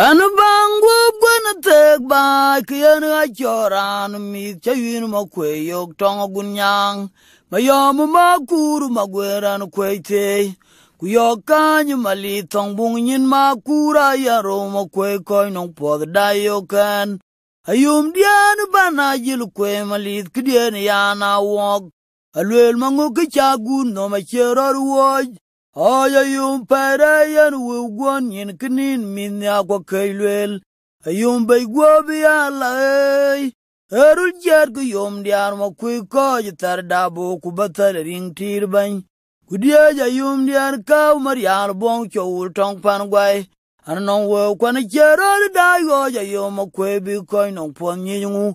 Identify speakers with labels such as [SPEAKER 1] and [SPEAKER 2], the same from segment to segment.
[SPEAKER 1] Tanu bangwa bwana tekba kiyanu achoran mit chayinu makwe yok tonga gunyang mayomu makuru magwera nukwete kuyokanyu malitong bungin makura yaro makwe koy nong pod dayokan ayum dianu bana jilu kwe malit kidiyan yana wog alwel mangu kichagun no machero ruwaj ayayumpaerayan wiwgon nyinkinin midnyakwakailwel ayumpay gwobiyaalaey erul jet ku yom dian makwi koj thar dabo kubathal ring tir bany kudiej ayum dian kaw marian bong chowul tong pan gwai an nong weu kwan cherol dayoj ayom makwe bi kony nong puon nyinyngu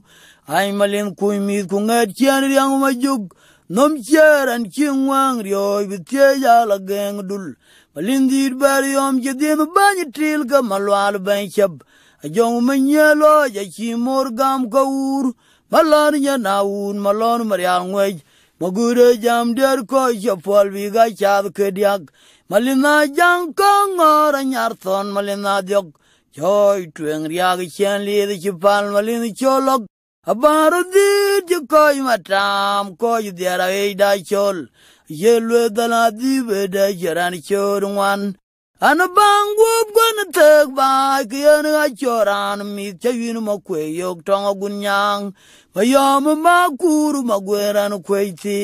[SPEAKER 1] any malin kuny mith ku ng'et chien riang majuk nom cher and king wang rioi bi ya la geng dul malindir bar yom je din ban til ga malwal ban chab ajong manye lo ya chi mor gam gaur malon ya naun malon maria wej magure jam der ko ya pol bi ga chad kediak malina jang kong ora nyar ton malina jog. joy tweng riag chen li chipal malina cholok abar dhir ci koy matam koy dhiara e da chol ye lwe dhala di be da jaran chor ngwan an bang gwob gwan teg bai ki yen ga choran mi cha yin mo kwe yok tong gun nyang ma yom ma kuru ma gweran kwe ti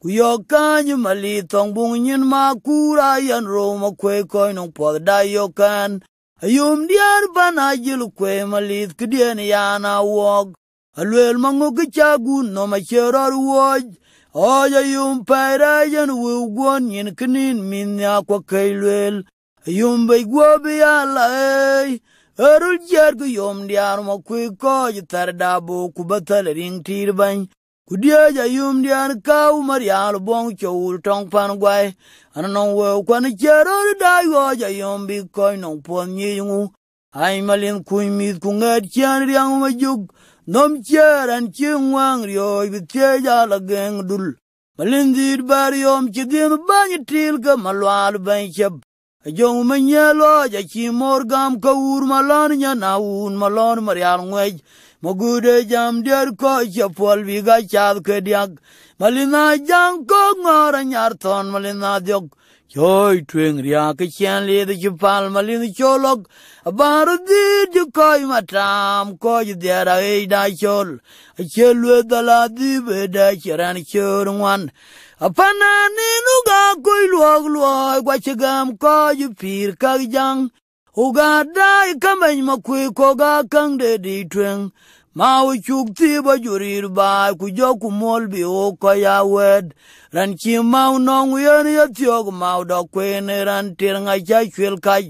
[SPEAKER 1] ku yok kany ma li tong bung nyin ma kura yan ro ma kwe koy nong pod da yok kan ayum diar ban ajil kwe ma li kdien yana wog alwel maŋoki caagun noma sheror wooc ooj ayum pairaajan wiu guon nyin kinin min nyakwakei lwel ayum bei guobi yala ei erul jer ku yom diar ma kwik kooj thar dabo ku bathal riŋ tiir bany ku diööj ayum dian kau mariaal boŋ cowul toŋ pan guai an nɔŋ weu kuan cer or daa yuɔɔj ayom bi kɔc nɔŋ puɔth nyic ŋu āyī ma lind kūyī mīth kūngēt kēnri āngu mā yukk, nō mī kērēn kē ngwēng riyo ī pī tēcā lā kēng dūl, ma lind dīr bērī yō mī kē dīm bāñi tīl kē na Choi truyền ria cái chen li the chupal mà li the cholok bar di ju koi ma tam ko ju dia ra e da chol a chel we da la di be da chiran chur wan a pana ni nu ga koi luog luog gwa chigam ko ju pir ka jang u ga dai kamai ma kwe ko ga kang de di truyền ma uchuk thiba jurir bai ku joku mol bi uko ya wed ran chi ma unong yen ya thiog ma udo kwen ran tir nga cha chwil kaj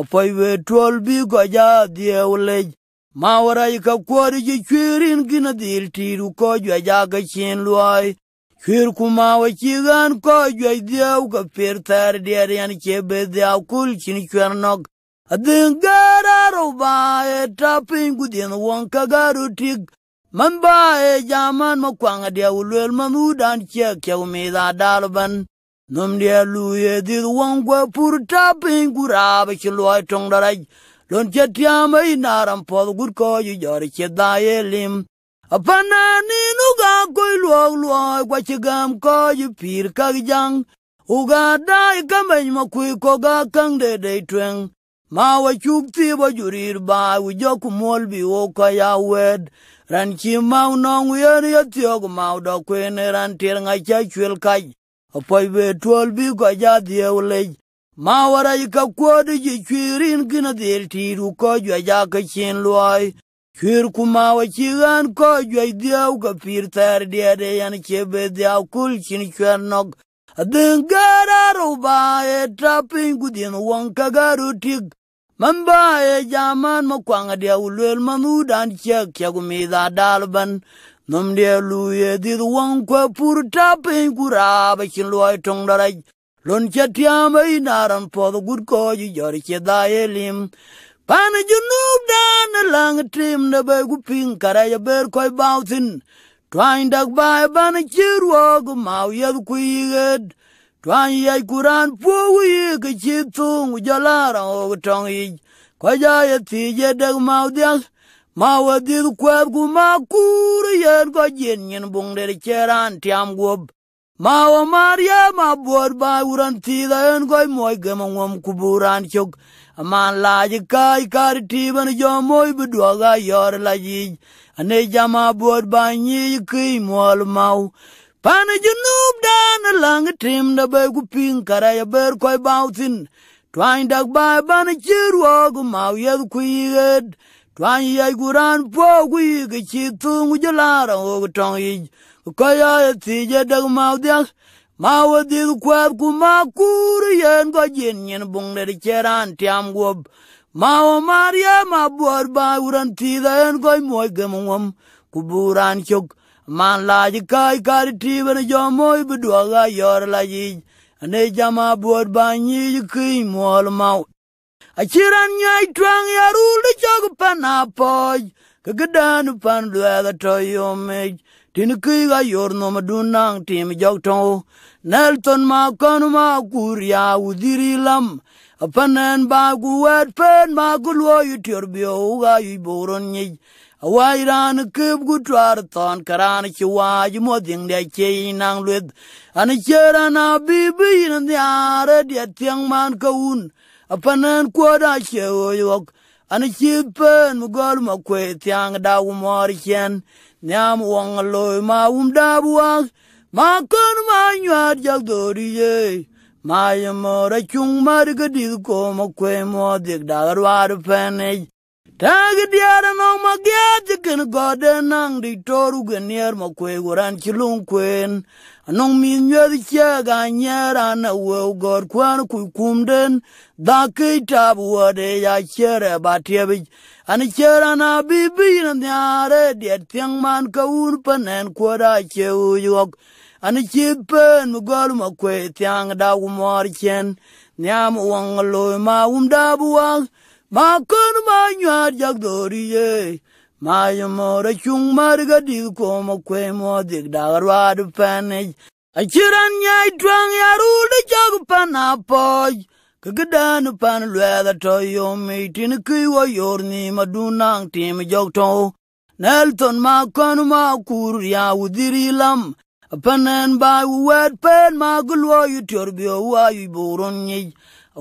[SPEAKER 1] apoy we tol bi go ja die ulej ma wara ka kwori ji chwirin gina dhil tiru e ko jwa ja ga chin luoy chwir ku ma wa chi gan ko jwa jdiaw ka pir thar dier yan che be dhiaw kul chin chwer nog adhin gararo bae tapiny gudhieth wong kagaro tik man bae jaman makwang dia lwel mamudan chiek chiaw midha dalban nom dia luye dhith wong kwe pur tapiny gurabe chi luoi tong daraj lon che tiam ei naram poth gut koju jor chi dhaye lim apana ninu ga koi luog luoi kwa chi gam koju pir kagijang. uga dai kameny makwi koga kang dedei tweng ma wachup thibo jurir ba wi jok muol bi wo ka yawed ran chim ma unong yer ya thiog ma udok wen ran tir nga cha chwel kaj apoy be tuol bi ko ja thie ulej ma waray ka kuod ji chwirin gina dhir e tiru ko jwa ja ka chin luoy chwir ku ma wachigan ko jwa idhiaw ka pir thar diade yan chebe dhiaw kul chin chwer nog Adin gara ruba e trapping gudin wong kagaru tig. man ba e jaman ma kwanga dia ulwel manu dan chek gu mi da dalban nom dia lu ye di wang kwa pur ta tape gura ba chin loy tong da daraj lon che tiam e naran po do gut ko ji jor che da e lim pan junub dan lang trim na ba gu pin kara ya ber koy bautin twain dag ba ban gu mau ye ku yiged Tuan ye kuran puu ye ke chitung jalara o tong ye. Kwa ja ye ti ye deg mau diang. Mau a dir kweb gu ma kur ye ko jin yin bung der cheran tiam guob. Mau a mar ye ma buor ba uran ti da yin koi moi ke mong wom kuburan chuk. A man la ji kai kar ti ban jo moi bedua ga yor la ji. A ne jama buor ba nyi ki mual mau. Pana junub dan alang trim da bay ku ping kara ya ber koy bautin. Twain dak bay bana chirwa ku mau yad ku yigad. Twain yay kuran po ku yig chik tung ku jalara ku tong yig. Kaya ya tija dak mau diak. Mau adik kwab ku ma kuru yen ko jin yin bung da cheran tiam guab. Mau maria ma buar bay uran tida yen koy moy gemungam. Kuburan chok. man laj kaj kar tibe ne jomoi bi duoga yor la yic ne jama buot ban nyic kiny muol mau acir an nyuac tuaŋ yarul de cok pan apoc kekedan pan dueg to yomic tin kiik ayor nom dun naŋ tim jok toŋ nel thon ma kon ma kur ya udhir ilam apanen ba ku wet pen ma ku luo yutior biouga yic boron nyic awai ran kub gu twar ton karan chi wa ji mo ding de chi nang lud an chera na bi bi nan ya ra de tiang man ko un apanan ko da che o yok an chi pen mu gol ma kwe tiang da u mor chen nyam wong lo ma um da buang ma kon ma nyar jak do ri ye ma yam ra chung mar ga di ko ma kwe mo dik da war pen tagi diara nong magiat ken gode nang di toru genier ma kwe goran chilung kwen anong min yedi che nyera na we gor kwan ku kumden da ke tab wode ya chere batiebi ani chera na bibi na nyare diet tiang man ka un panen kwada che uyok ani chipen mugol ma kwe tiang da umor chen nyam wang lo ma um da ma kon ma nyar jak dori ye ma yo mora chung mar ga di ko mo kwe mo dik da rwa du pane a chiran nyai twang ya ru de jak pana poj ke gedan pan lwa da to yo me tin ki wo yor ni ma du nang tim jok to nelton ma kon ma kur ya u diri lam panen ba u wet pen ma gulwa yu tor bi wa yu buron ni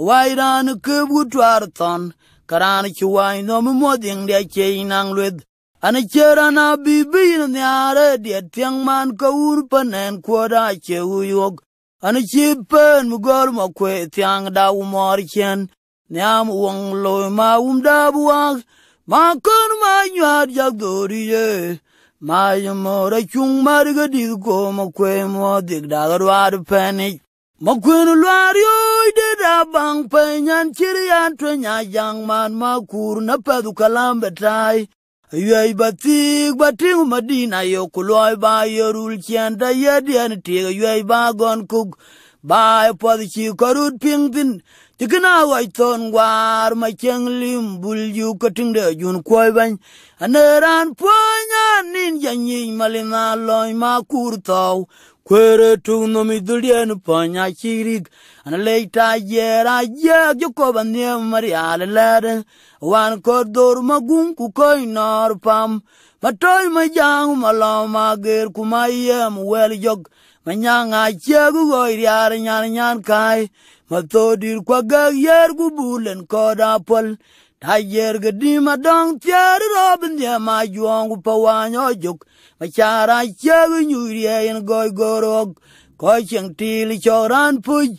[SPEAKER 1] wa iran ke bu twar ton karan chuwany no ding dia chei nang lueth ana chera na bibin niare dia tiang man ka ur panen kuoda che uyok ana chi pen mugor ma kwe tiang da umor chen niam wong lo ma um da buang ma kon ma nyar jak dori ye ma yamora chung mar ga dir ko ma kwe mo dik da garwa panik mà makwenu lwar yoi deda bang pe nyan cir yan twe nya yang man makur na pedhu kalam betai yuei bathik batingu madina yo kuloi ba yorul cien da yedien tiga yuei ba gon kuk ba epodh ci korut ping thin tikina wai thon war ma cheng lim bul yu katingde jun koi bany aneran puanya nin janyiny malina lony ma kur tàu Kwere kweretuk nomithurienu ponya chirik analeita yera yek jokobanie marialelede wan kod dhor magung kukoinor pam matoi majang malo mager kumayem wel jok manyang achiegu go iriar nyan nyan kai mathodir kwagag yer gubulen kod apol tayer gedi madong thier robin pa juong pawanyo jok achara chegu nyurie en goy gorog koy cheng tili choran puj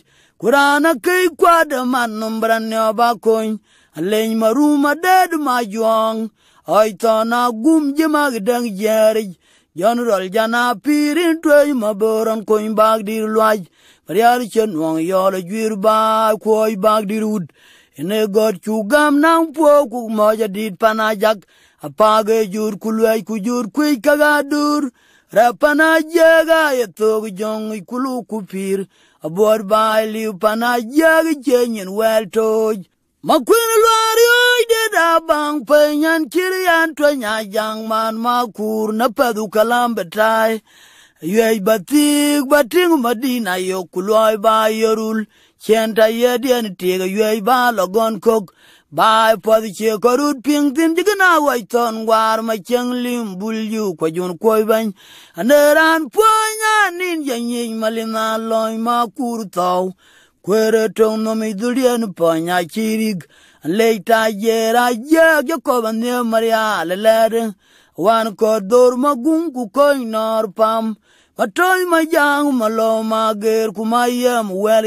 [SPEAKER 1] kurana kei kwada man numbran ne oba kony aleny maruma ded ma juang oi tona gum jema gidang jerij jon rol jana pirin twey maboron kony bag dir lwaj mariar chen wong yolo jwir ba koy bag dirud ene god chugam nang puo kuk moja dit panajak apage jur kuluai kujur kui kagadur rapana jaga yetog jong kulu kupir abor bai li pana jag jenyen wel toj makwen lwari oide da bang penyan kirian to jang man makur na padu kalam betai yei batig batingu madina yo kuluai bai yorul chenta yedien tiga yei ba logon kok bai pɔth ce kɔrut piŋ thin jikina wɔc thɔn waar lim bul kwa kuɔjun kuɔc bany ane raan puony a nin janyic malin a lɔny ma kur thɔu kuere toŋ nomi dhurien pɔny acirik anlec ta jer ajeek jekɔb anie maria lelɛɛr wan kɔt dhor maguŋ ku kony pam matony ma malɔ mager ku mayem wɛr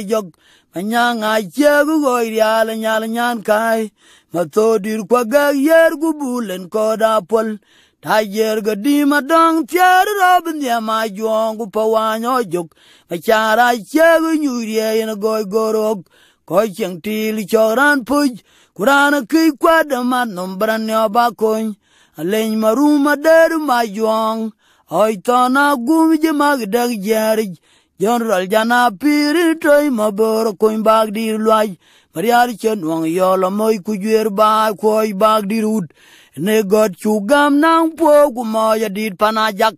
[SPEAKER 1] anya nga chegu go irial anya nyan kai matho dir kwa ga yer gu bulen ko da pol ta yer ga di ma dang tier rob ne ma jong gu pawanyo juk ma chara chegu nyurie en go gorok ko cheng til choran puj kurana ki kwa da ma bran ne ba kon alen maru ma der ma jong oi to na gum je mag dag jerj Jon rol jana piri toy maboro kuny bag dir lwaj. Mariar chen wang yolo moy kujwer ba kuy bag dir ud. Ne got chugam nang po kumoya dir panajak.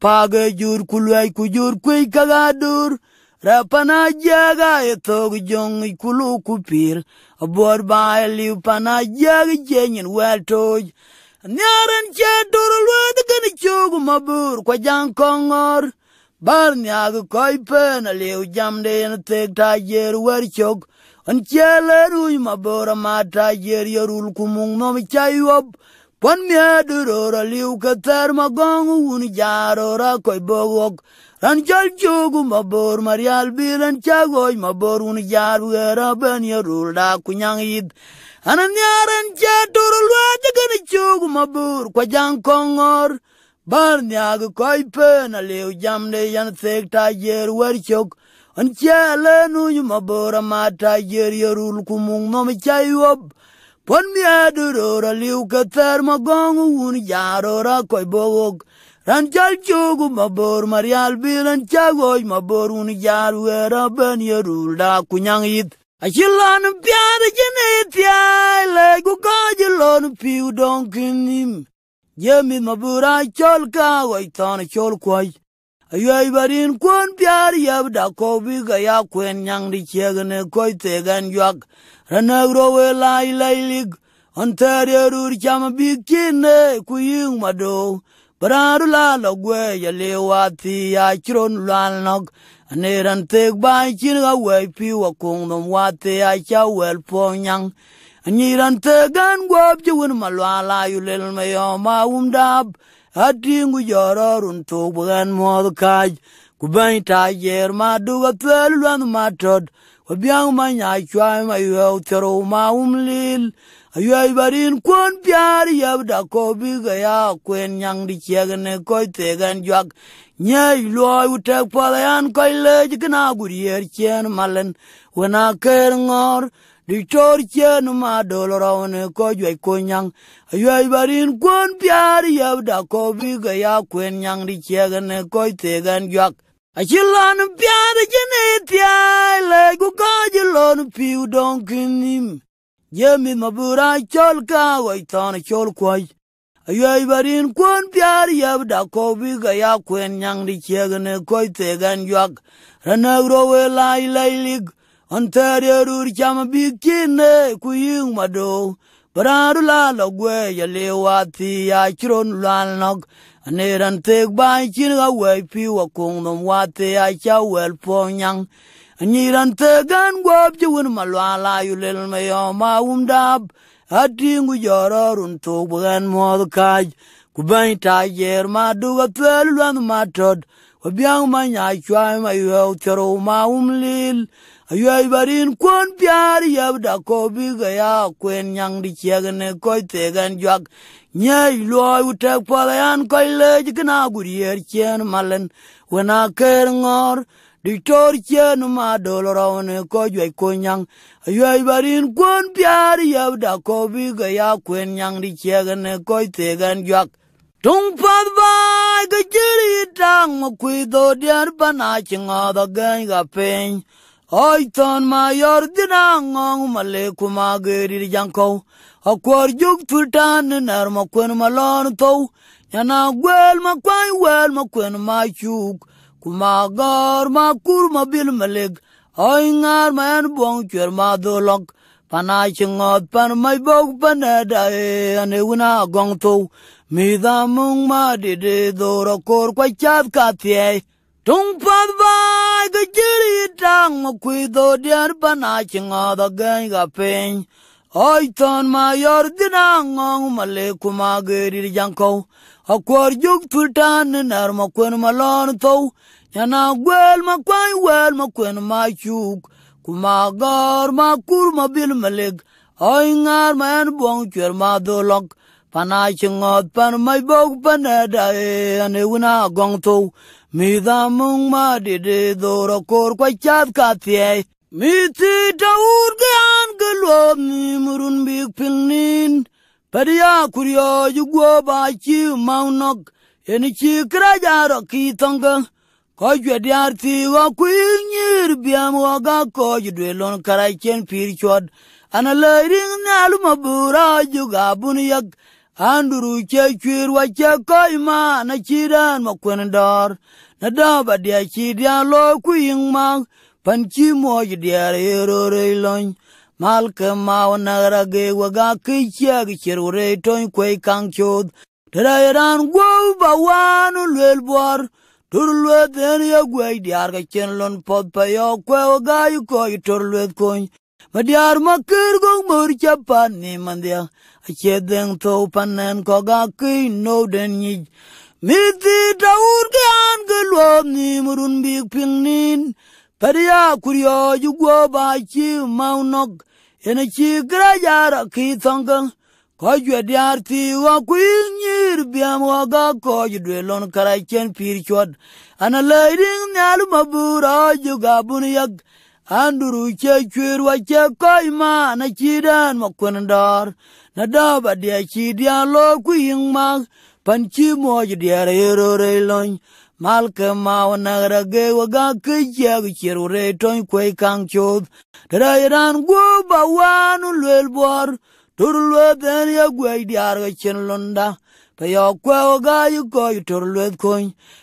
[SPEAKER 1] Page jur kulwaj kujur kuy kagadur. Rapana jaga etog jong ikulu kupir. Abor ba liu panajak jenyin wel toj. Nyaran chen dorol wadakani chugu mabur kwa jang kongor. bar nyaga koi pen leu jam jamde en tek tajer wer chok an chele ruj mabora ma tajer yorul kumung nom chayop pon miaduror aliu ma magong un jarora koi bogok ran chal chugu mabor marial chagoy ma bor un jar wera ben yorul da kunyang id anan yaran chatur lwaja gani chugu bor kwa jang kongor Ban nyag koi pen a liu jam de yan thik ta jer wer chok. An cha le nu yu mabora ma ta jer yarul kumung no mi chai wop. Pon mi aduro ra ke ka ther ma gong un jaro koi bogok. Ran chal chogu mabor marial bilan chagoy mabor un jar wera ben yarul da kunyang it. Achilan piada jene tiai le gu gajilon piu donkinim. ye mith maburac cɔl kaawɔc thɔɔn cɔl kuɔc ayuɔc ba rin kuon piaar yɛp dak kɔu bi ka ya kuɛn nyaŋde ciɛkene kɔc theekɛn juak renek rowe laai lailik ɔn thɛɛr ye rur cam abik cin ne ku yiŋ madou baraaru laal ɔguɛɛc aliu wa thii ya ciron luaal nɔk aneran theek baai cin ka wɛɛc pi wa kuŋ nom wa thii ya ca wɛl pɔɔc nyaŋ anyiran gan gwab jiwin malwala yulil mayoma ati atingu jororun tuk bugan modu kaj kubany ta jer ma duga thwel lwan ma wabiang ma nya chwai ma umlil ayuay barin kuon piar yab da ko bi ya kwen nyang di tegan juak nyai loy utek yan koy lej gna gurier chen malen wana ker ngor di chor chen ma do lo ro ne ko jwe ko nyang ye barin kon pyar ye da ko bi ga ya kwen nyang di che gan ko te gan jwak a chilan pyar je ne tya le gu ko je lo nu pi u dong kin nim ye mi ma bura chol ka wa ton chol ko ye barin kon pyar ye da ko bi ga ya kwen nyang di che gan ko te gan jwak ran agro we lai lai lig ontario rur chama bi kine ku yiŋ madu bararu lal ogwe yali wathi ya chiron lal nok aniran thik ban chin kawec pi wakuŋ dhom wathi ya cha wel po nyaŋ anyiran thik gan guop chi wen malual ayu lil mayo ma wum dab atiŋ ku joro run thuk bukhen moth kach ku beny tach jer madu kathuel luandh matot kwabiaŋ manya chuai mayueu thiorou ma wum lil ayuai barin kuon piar yep da kobi ke ya kuen nyaŋ di ciek ne koc thiken juak nyei luoi ku tek puoth ayan koc leec kena gut yer cien malen wen aker ŋor dic tor cien madol rou ne koc juec kuon nyaŋ ayuai barin kuon piar yep da kobi ke ya kuen nyaŋ di ciek ne koc thiken juak tuŋ puoth baai ke cir yit taŋ makui dho dier panac ŋoth ageny ka piny Aiton ton ma yor dinangong maleku magerir janko. Akwar juk tutan ner ma malon to. Yana gwel ma kwen wel ma kwen ma Kumagar ma kur ma bil malig. Oi ngar ma en buong ma pan mai bog panada e ane wina gong Mida mung ma dide doro kor kwa chad katye. Tung ka jiri tang mo kwidho diar panachi ngodho gany ga piny. Oi thon ma yor dina ngong male kuma geri janko. Akwar juk tultan nar ma kwen malon thou. Yana gwel ma kwany wel ma chuk. Kuma gar ma kur ma bil malik. Oi ngar ma en buong chwer ma dholok. Panachi ngod pan mai bog paneda e a wina gong thou. midhamung madidedhora kor kwachadh kathiey mithi taur ge an geluoth ni murun bik ping nin padiya kuryo yugwoba chi maunok en chi krajaro kithonge kojwediar thigo kuik nyir biam woga koj dwelon karachen pir chuod analoi ring nalu mabura yuga bun yak anduru che chwir wa che koima na chidan ma kwen dor na da ba dia chi dia lo ku ying ma pan chi mo ji dia re ro re lon mal ke ma na ra ge wa ga ki che ge che ro re ton ku kang chod dra ran go ba wa nu le bor tur le den ye gwe dia ga chen lon pod pa yo ku ga yu ko tur le ko ma dia ma ker go mur cha pan ni man dia chedeng to panen ko ga ki no den ni mithi daur ke an ke luom ni murun bik ping nin paria kuryo jugo ba chi maunok ene chi grajara ki thongang ko jwe diar ti wa kwil nyir biam wa ga ko jwe lon karachen pir chod ana leiding nyal mabura juga bun yak anduru che chwerwa che koi ma na chidan ma kwen dar na da ba dia chi dia lo ku ying ma pan chi mo ji dia re ro re loy mal ke ma na ra ge wa ga ke che ge che ro re toy ku kang cho da ra gu ba wa nu le bor tur lo de ya gu ai dia ro chen londa pe yo ku wa ga yu ko yu tur lo ko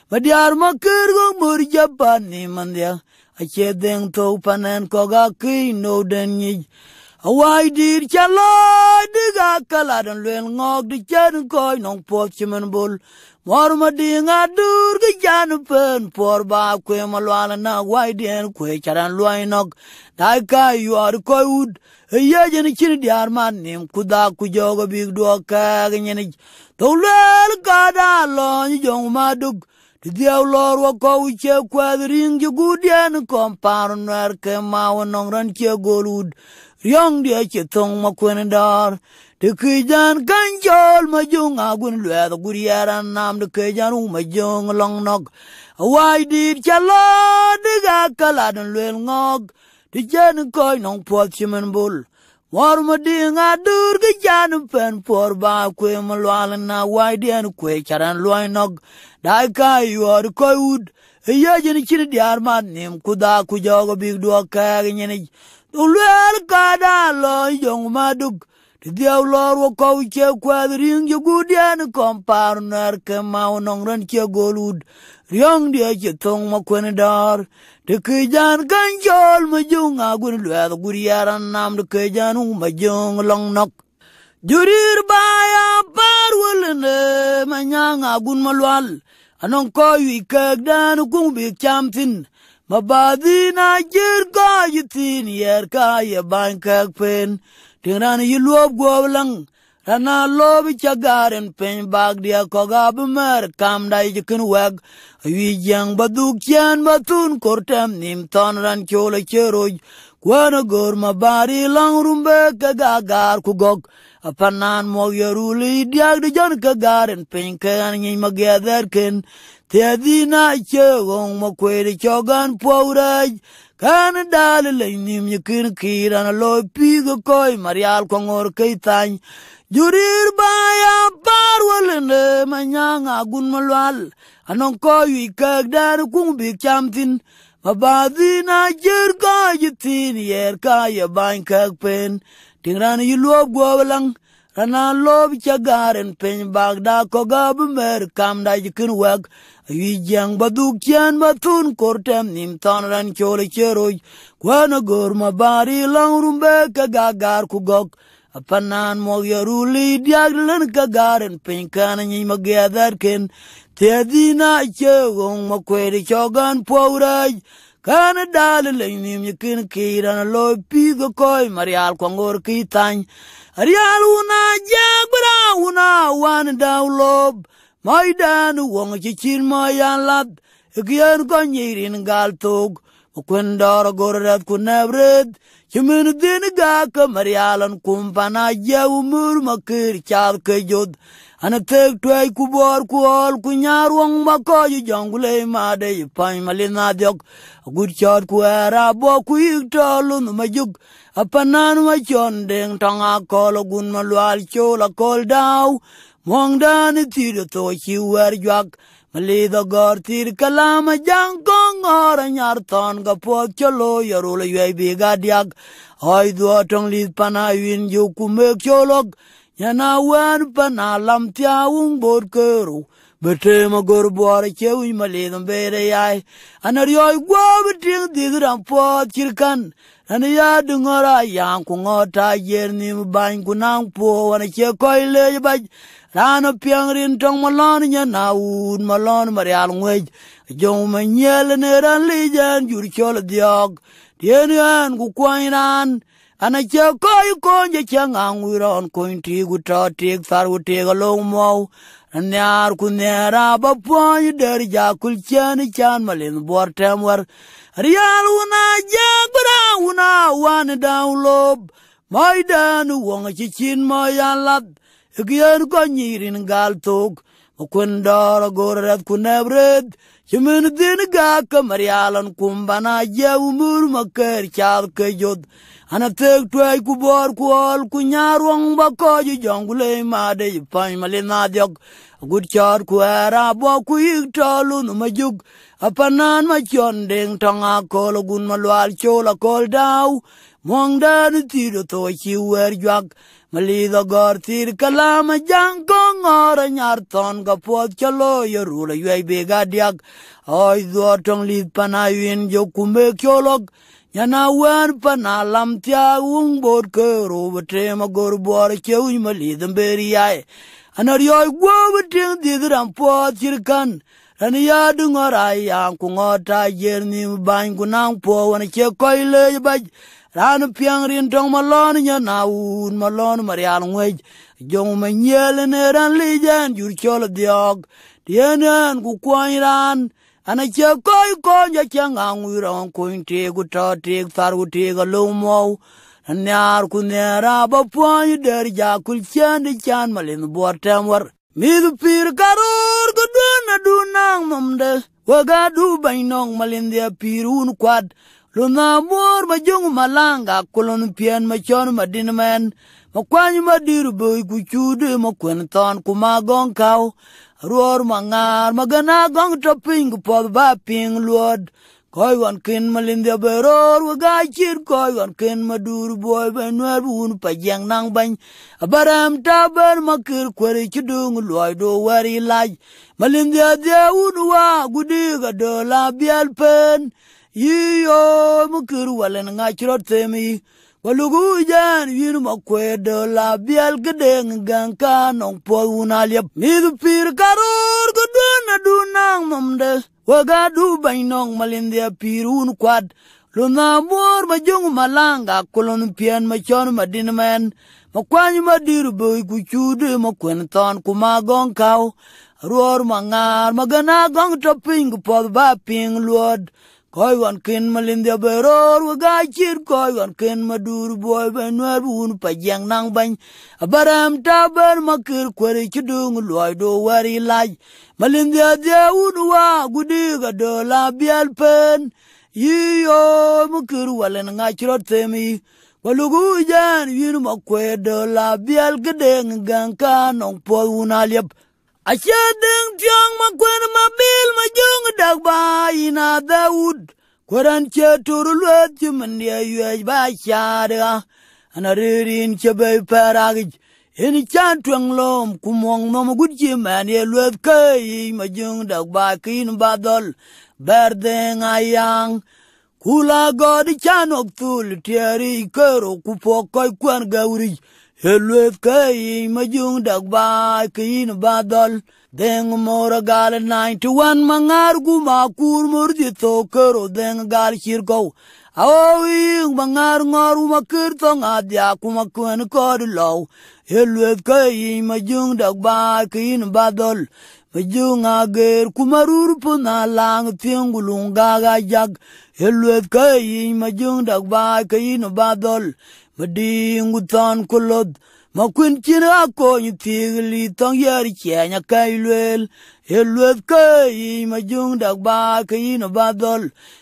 [SPEAKER 1] ma dia ma ker go mur japan ni man dia a che deng to panen ko ga ki no den ni a wai dir cha lo di ga kala den luen ngok di chen ko nong po chimen bul mor ma di nga dur ga jan pen por ba kwe ma lwa na wai den kwe charan lwa nok dai ka yu ar ko ud ye jen chin diar man nim ku da ku go big do ka ga nyen to lel ka da lo ni jong ma dug Diaw lor wa ko che kwadring ju gudian kompar nwer ke maw nong ran che golud riang dia che tong ma kwen dar de ke jan kan jol ma jung a gun lwe da guriaran nam de ke u ma jung long nok wai di cha lo de ga kala den lwe ngog de jan ko nong pot chimen bul war mading adur ga jan pen por ba kwe na wai den kwe charan loy nog dai ka yor ko ud ye jin diar mat nim kuda ku jogo big do ka ni ni ulwer ka da lo yong Diau lor wo kau che quadring yo gudian compar nar ke mau nong ran che golud. Riang dia che tong ma kwen dar. De ke jan kan jol ma jung a gun lwa guriaran nam de ke jan u ma jung long nok. Jurir baya par wulne ma nyang a gun ma lwal. Anong ko yu kag dan kung bi cham tin. Ma badina jir ka yitin yer ka ye ban kag pen ting ran yi luop guop laŋ rana lobi ca garen piny bak dia koga bi mer kam dai jikin wek ayi jang baduk chen batun kortem nim ton ran chola cheroj kwana gor ma bari lang rumbe ka gagar ku gok apanan mo yeruli diag de jan ka garen piny ka an nyi ken Thiadhi na che gong makwede chogan pwauraj Kana dal le nim nyikin kira na lo pigo koi marial kong or keitan. Jurir baya par walende manyang agun malwal. Anong koi i daru kung big chamtin. Mabadi na jir ka jitin yer kaya ya bain kag pen. Tingrani yiluob gwawalang. Rana lob chagaren pen bagda kogab mer kamda jikin wag. vì mà mà thun Wijang badukian batun kortem nimtan ran kyole keroj. Kwana gorma bari langrumbe kagagar kugok. Apanan mol yaruli diaglan kagaren pinkana nyi magedar ken. Tedina chegong makwede chogan pwauraj. Kana dali lenyim yikin kiran loy pigo koy marial kwangor kitany. Arial una jagbra una wan daw lob. moidan wong chichil moyan lath ikien konyirin gal thok mokwen doro gorret kunebret chimin dhin gaka marialan kumpana jeu mur makir chal kejod ana tek twai ku bor ku ol ku nyarwong ma ko yu jongule ma de yu pan malina diok gut chot ku era bo ku yik to lun ma juk apanan ma chon deng tonga kolo gun ma lwal chola kol daw mong dan ti de to chi wer jak do gor tir kalama jang kong ora nyar ton ga po cho cholo yarule yai bi ga diak hoy duotong lid pana win yu ku me cholok nyana wan pana lam tia un bor kero bete ma gor bor che u ma le dum bere yai anar yo gwa bitin digram po kirkan an ya dungora yan ku ngota yer ni ban ku nang po wan che koy le ba rano piang rin tong malon nyana un malon marial ngwej jong ma nyel ne ran li jan jur chol diog tien yan ku kwainan ana ce koi kon je ce ngang wi ron kon ti gu to ti far wu ti nyar ku nyar ba po yi der ja kul ce ni chan ma lin bor tem war rial wu na je bra wu na wan da u lob mai dan gal tok mukundoro gorerat kunabred chimin din gaka marialan kumbana ye umur maker chad ke jod ana tek twai ku bor ku ol ku nyarong ba ko ji jongule ma de pai malina diok gut char ku ara bo ku ik tolu no majuk apanan ma chon ding tonga kolo gun malwal chola kol daw Malido gor tir kalam jang kongor nyar ton ka puot chalo yorul ya yuay biga diag. Oy dua tong lid panayin jo kumbe kyolog. Yana wan panalam tia ung bor ke rube trema gor buar ke uj malido mberi yae. Anar yoy guo beting didram puot chirkan. Rani yadu ngor ayang kungota jernim bany kunang puot wana che koyle jbaj. raan piang rin tɔŋ malon nya naawun malon marial ŋuɛc jɔŋ manyiel ne ran lijɛn jur cɔl dhiɔk tienen ku kuɔny raan anacie kɔc kɔny acie ŋaŋ wi rɔŋ kony teek ku tɔ teek thar ku teek alou mɔu naniaar ku niɛɛra ba puɔny der ja kul malin war pir karor ku duon adun naaŋ mamde wek adu bany nɔŋ malin pir un lo namor ma jongu malanga kulon pien ma chon ma dinmen ma kwany ma dir boi ku chude ma kwen thon ku ma gong kau ruor ma ngar ma gana gong to ping pod ba ping luod koi wan kin ma lin dia beror wa ga chir koi wan kin ma dur boi ba nuar bun pa jang nang bany abaram ta ban ma kir kwari chudung luoy do wari laj ma lin dia dia un wa gudiga do la bial pen yiyo mukiru walen ngachro temi Walugu jan yinu makwedo la bial gedeng ganka nong po unalyap Midu pir karur kuduna dunang mamde Wagadu bany nong malindia pir unkwad Luna mwar majungu malanga kulon pian machon madinamen Makwanyu madiru boy kuchudu makwen ton kumagong kaw Ruar mangar magana gong toping kupod ba ping luod koy wan kin malindia beror wa gachir koy wan kin madur boy benwer bun pa jang nang bany abaram taber makir kweri chidung loy do wari laj malindia dia unwa gudiga do la bial pen yiyo makir walen ngachro temi walugu jan yin makwe do la bial gedeng gang kanong po unaliap Acha deng tiang ma kwen ma bil ma jong dag ba ina Daud. Kwaran che turu luet che mandia yuej ba shadega. Anaririn che bay paragij. Ini chan tuang lom kumong nom gud che man ye luet kai ma jong dag ba kin badol. Berdeng ayang. Kula god chan ok thul tiari kero kupokoi kwen gaurij heluef kei majung dak bai kein badal deng mora gal 91 mangar guma kur mor di to kero deng gal chirgo ao ing mangar ngor ma ker to ngadia kuma kwen kor low heluef kei majung dak bai kein badal majung ager kumarur puna lang tiengulung gaga jag heluef kei majung dak bai ba badal mà mà đi quên mading gutan kolod makwin kin akonyi thiik lithong yer cieny akei lueel ye lueth mà majung dak ba nó mà keyin obadhol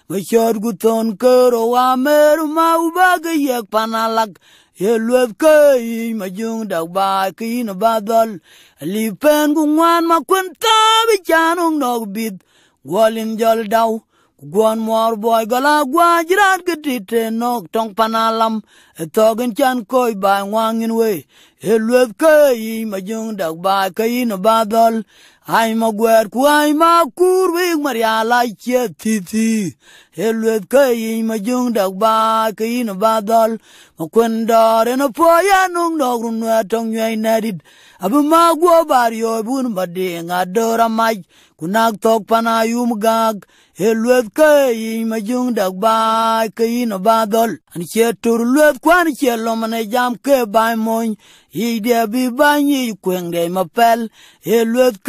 [SPEAKER 1] macot guthon kero wa meru ma uba keyek panalak ye lueth mà majung dak ba nó keyin mà quên ta bị makwin thabi canung nok bith linh jol dau Gwan mwar boy gala gwa jirat gedite nok tong panalam e togen chan koy bai wangin we e lweb ke yi ma jung dak bai ke yi no badol ai ma gwer ai ma kur wi maria la che ti ti e lweb ke yi ma jung dak bai ke yi no badol ma kwen dare no po ya nung dog run tong yai nadit Abu guo bar bun mading adora maj kunak tok pana yum gag e luet majung dak ba ke ino badol an kwan mane jam ke de bi kweng de mapel e luet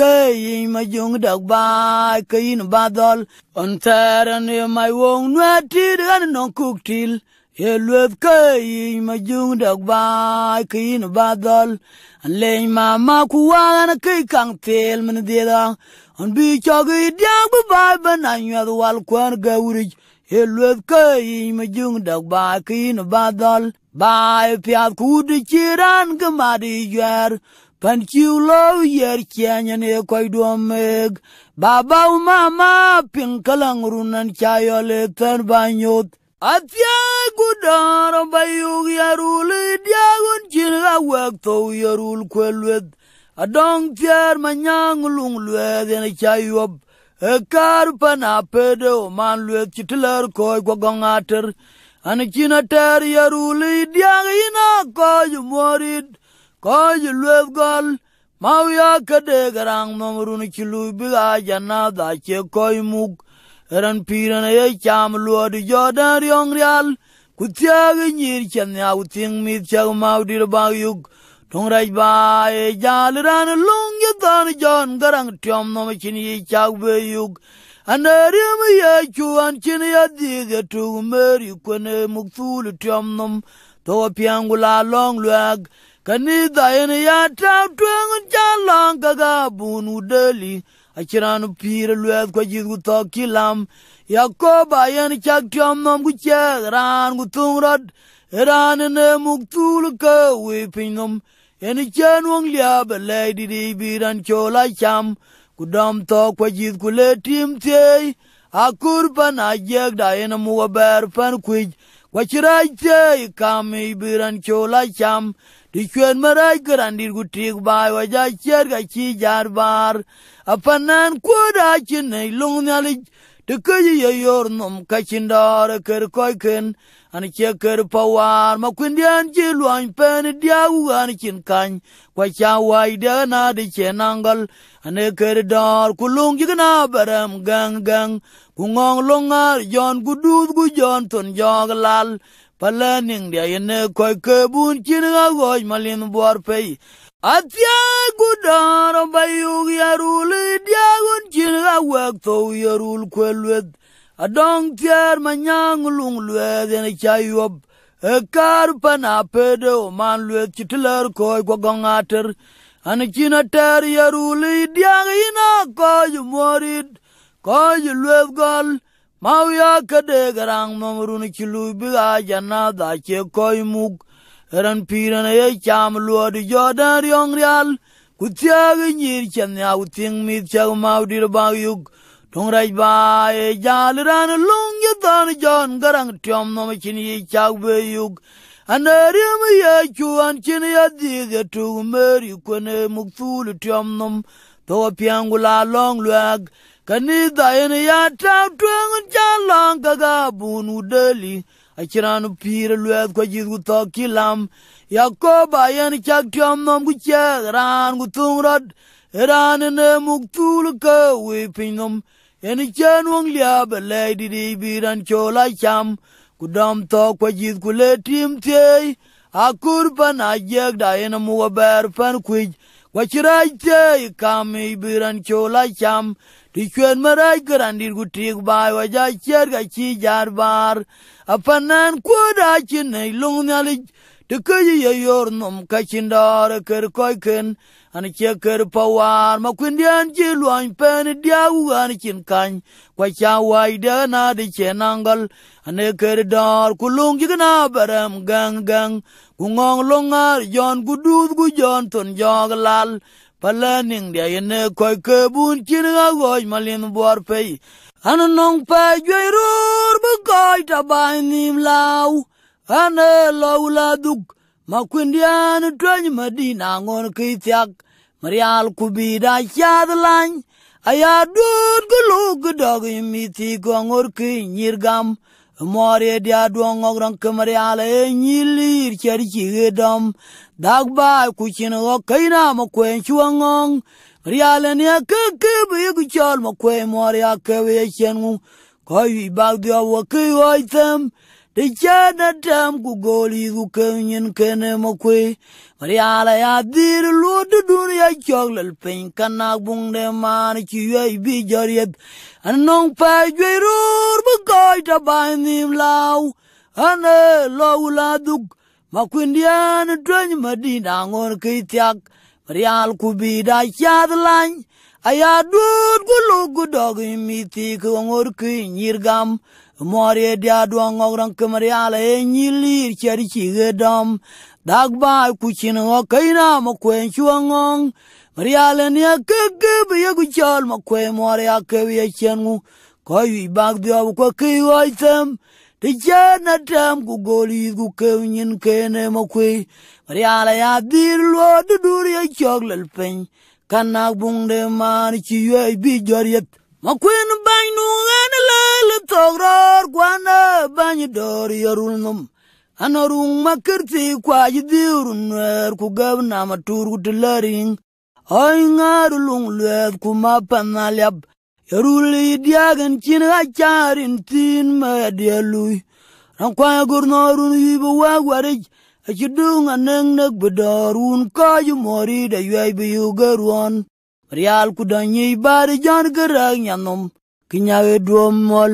[SPEAKER 1] majung dak ba ke ino badol on taran ye mai wong an non kuktil yelueth keyic majöŋ dak baai keyin ba dhɔl an leny mama ku waan kei kaŋ thiil min dhiedha an bi cɔki diak bi baai ben anyuɛth wal kuɛn gawuric ye lueth keyic majöŋ dak baai keyin ba dhɔl baai piath kuudi ci raan kemad i pan ciu lou yer ciɛnyen ye kɔc duɔm meek babau mama piŋ kalaŋ run ca yɔl e thɛn ba nyoth atyagu dhoro bayuk yarul idiagun cin awek thou yarul kwe lueth adong thiar manyang lung lueth en cha yuop ekar pana pede oman lueth chitiler koy gwagong ater an cin ater yarul idiag ina koj muorid koj lueth gol mau ya kede garang nomrun chilui biga jana dhache koy muk ran piran ay cham luod jodan riong rial ku tiag nyir chen ya uting mit chag mau dir ba yuk tong raj ba e jal ran lung ye dan jon garang tyom no chin ye chag be yuk an rim ye chu an chin ye di ge tu mer yu muk thul nom to piang la long luag kanida yen ya ta twang jalong ga ga bunu deli aciran opir alueth kua cith ku thok ci lam yakob ayen cak tiöm nom ku cek raan ku thuŋ rot raan ene muk thuul ke wii nom en cen wɔŋ liap elɛɛc didic bi ran col acam ku dɔm thɔk kua cith le tim thiei akur pan ajek da en amu wabɛɛr pan kuic kua ci rac thiei kam ic bi ran col acam dicuen marac ke randit ku tik jar baar apanan kuoda chin nei lung nyali de kayi ye yor nom ka chin dar ker koy ken an che ker pawar ma kun dian ji luan pen diau an chin kan kwa cha wai de na de che nangal an ker dar kulung ji na baram gang gang ku ngong longar yon gudud gu yon ton jog lal pala ning dia ye ne koy ke bun chin ga goj malin bor pei Atiago daro bayug yarul diagon chin awak to yarul kwelwed adong tiar manyang lung lwed en chayob e kar pana pede man lwed chitler koy go gongater an china ter yarul diag koy morid koy lwed gal mawya kade garang mamrun chilu bi ajana da che koy mug ran pira na ye cham luo di jodan riong rial ku tiagi nyir chen ya u ting mit chag mau dir ba yuk tong raj ba e jal ran lung ye dan jon garang tiom no chin ye chag be yuk an rim ye chu an chin ye di ye tu meri ku ne muk thul tiom nom to piangula long luag kanida en ya ta twang jalang kaga bunu deli aciran opir aluɛɛth kua jith ku thɔk ci lam yakob ayen cak tuɔm nom ku ciɛɛk raan ku thuŋ rɔt eraan ene muk thuul ke wii piny nom en icien wɔŋ liaab elɛɛc didiic biir an cool acam ku dɔm thɔk kua jith ku le tiim thiei akur pan ajiɛk da en amuɔbɛɛr pan kuic kua ci raac kam ic biir an mà Tichuan marai karandir ku trik bai waja chiar ka chi jar bar. Apanan kuada chin hai lung nyalik. Tikayi yayor num ka chindar kar koi kin. Ani chia kar pawar ma kwindian chi luan pen diawu ani chin kany. Kwa cha wai da na di chen angal. Ani kar dar ku lung jikana baram gang gang. Ku ngong lungar yon ku dud ku yon tun jog lal. palaning dia ne koy ke bun cin agoj malin buar pei anu nong pe jui rur bukoy tabai nim lau ane lau la duk makun dia ne tuan madina ngon kisak Marial kubi da syad lany aya dur gulu gedog imiti gongor ki nyirgam more dia duong ngorang kemarial e eh, nyilir cari ki gedom Dagba, ba ku chin go kaina mo kwen chuangong riale ne ke ke bi ku chol mo kwen mo ria ke we chen ngu ko yi ba dia wo ke o tem de chana tam ku goli ku ke nyen ne mo kwe riale ya dir lu du dunia chol lel pen kana bung de man chi ye bi jariet anong pa jwe rur bu ko ta ba nim lau ane lo la duk ma kwindian dwany madina ng'or ki thiak rial kubida chadh lany aya duot gulugu dog mithik ong'or ki nyirgam morie dia duong ogranki mrial e nyilir cher chige dom dak bai kuchin okeina mokwen chuong'ong mrial enia kekeb yegu chol mokwe mor akew yechieng'u koywi bak dhiob kwakiwoi them ti jana tam ku golith ku kew nyin kene makwei mariala ya dhir luo dudur ye chok lel peny kanak bungde mani chi yuei bi jor yet makwein bany nungane lele tok ror kwane bany dor yorul num anorung makirti kwaj dhiru nwer ku gav namatur ku tilaring oingaru lung lwet ku mapanalyab eruli diagen cin acarin tin medielui ran kwai gur norun yibu wagwarij achidung aneng nek bedorun kaju mori da yuai bi yugeruon rial kudanyi bari jan gerag nyanom kinyawe duom mol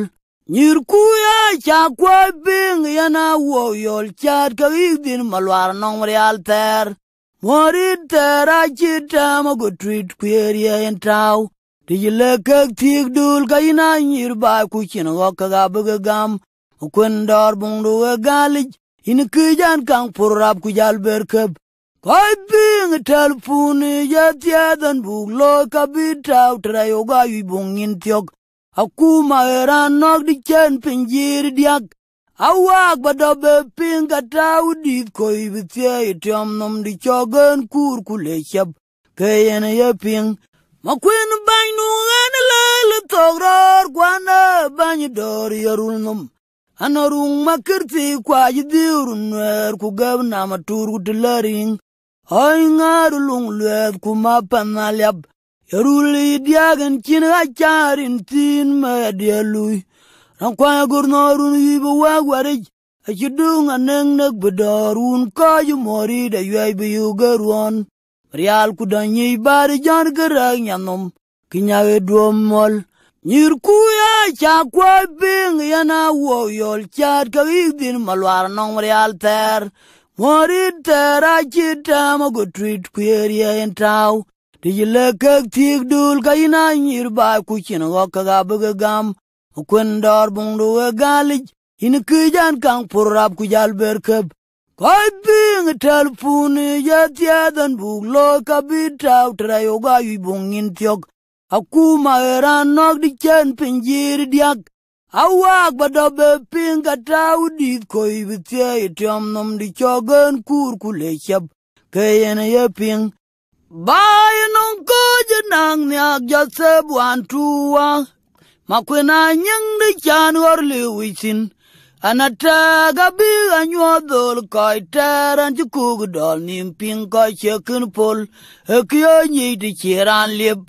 [SPEAKER 1] nyir kuya cha kwai bing yana wo yol chat ka din malwar nong rial ter mori ter achitama gutrit kwerie en tau tijilekek thiik dul ka yina nyir baai ku cin ɣɔk kekabeke gam kuen dɔr buŋduwe gaalic yin kiijan kaŋ pur rap ku jal ber kep kɔc biiŋ tɛl puuni je thiɛɛthɛn buuk looi ka bi taau terayogo ayuic buŋ nyin thiɔk akuum aeran nɔk dicen piny jiir diak awaak ba dɔ be piŋ ka taau diith koi bi thiee i nom dicɔgen kuur ku le cep ke yen ping mà quên ngàn anh makwin bany nungan lele togror kwana e bany dor yarulnum anarung makirti kwaji diur nwer ku gab nama tur ku tilaring hoy ngaru lung lwet ku mapanalyab yarul idiagan chin acharin tin madialui nan kwaya gur norun yibo wagwarij achidung aneng nak bedorun kaju mori da yuay biyugaruan rial ku dan nyi bari jan gerang nyanom kinyawe duom mol nyir kuya cha kwa bing yana wo yol chat ka din malwar nong rial ter mori ter a chita ma go treat kuyeria en tau tijile kek thiek dul ka ina nyir ba ku chin go ka ga buga gam kwen dor bung duwe galich in kijan kang purrap kujal berkeb Koi bing telefoni ya tiadan buk lo kabita utra yoga yibungin tiok. Aku maeran nok di chen pinjiri diak. Awak badabe ping kata udit koi bitia itiam nom di chogan kur kulechab. Kayen ya ping. Bai nong ko jenang niak jaseb wan tuwa. Makwena nyeng di chan war liwisin. anataga bi anyuodhol koi teran ci kuk dol nim piŋ ko ciekin pol ek yo nyiti ciran liep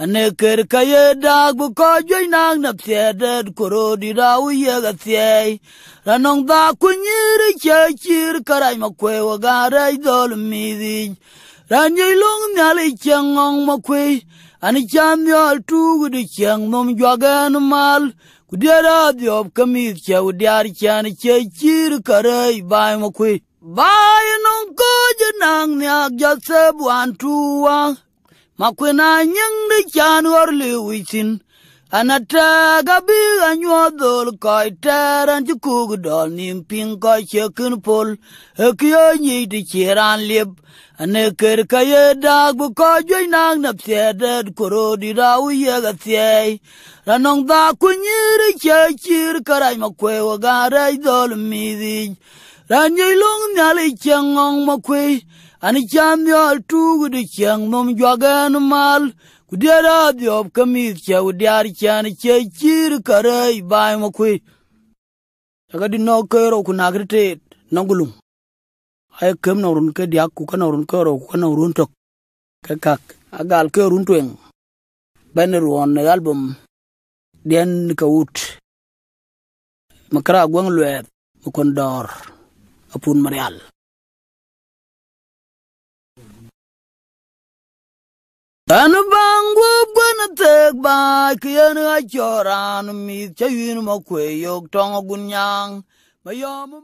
[SPEAKER 1] ane ker kaye dak bu ko juei naŋ na thiedet korodi rau yek athiei ranoŋ dhaku nyiri ce cir karac makwewo garec dhol midhic ran yei luŋ nyali cieŋ ŋoŋ makwei ani ca miol tugu di cieŋ thum juagen mal kudera diop kamik che udiar chan che chir kare bai makwe bai non ko jenang ne jase buan tuwa makwe na nyeng de chan or liwisin anataga bi anyuodhol koi teran ci kuk dol nin piŋ ko ciekin pol ek yo nyic ti ciran liep ane ker kaye dak bi ko juec naŋ na piedet korodi rau yek athiɛɛi ranɔŋ dhaku nyir cie cir karac makuei garec dhol midhic ran nyic luŋ nhiali ciengɔŋ makuei ani cam dhiɔl tugu di cieŋ thum juagen mal kudiara diop kamis cha udiar kyan ce kir karai bai ma daga tagadi no kero kunagrite gulum ay kem na run ke dia ku kana run kero ku kana run tok ka kak agal ke run tueng banner ne album den ka wut makara gwang lwer mukondor apun marial An bang wub gonna take by Kiana Joran, meet Chayun Mokwe, Yok Tonga Gunyang, Mayam.